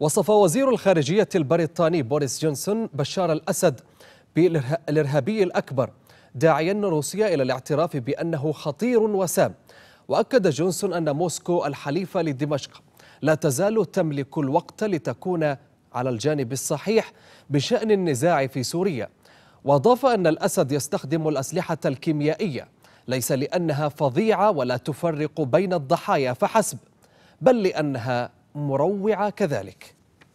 وصف وزير الخارجية البريطاني بوريس جونسون بشار الأسد بالإرهابي الأكبر داعيا روسيا إلى الاعتراف بأنه خطير وسام وأكد جونسون أن موسكو الحليفة لدمشق لا تزال تملك الوقت لتكون على الجانب الصحيح بشأن النزاع في سوريا وأضاف أن الأسد يستخدم الأسلحة الكيميائية ليس لأنها فظيعة ولا تفرق بين الضحايا فحسب بل لأنها مروعة كذلك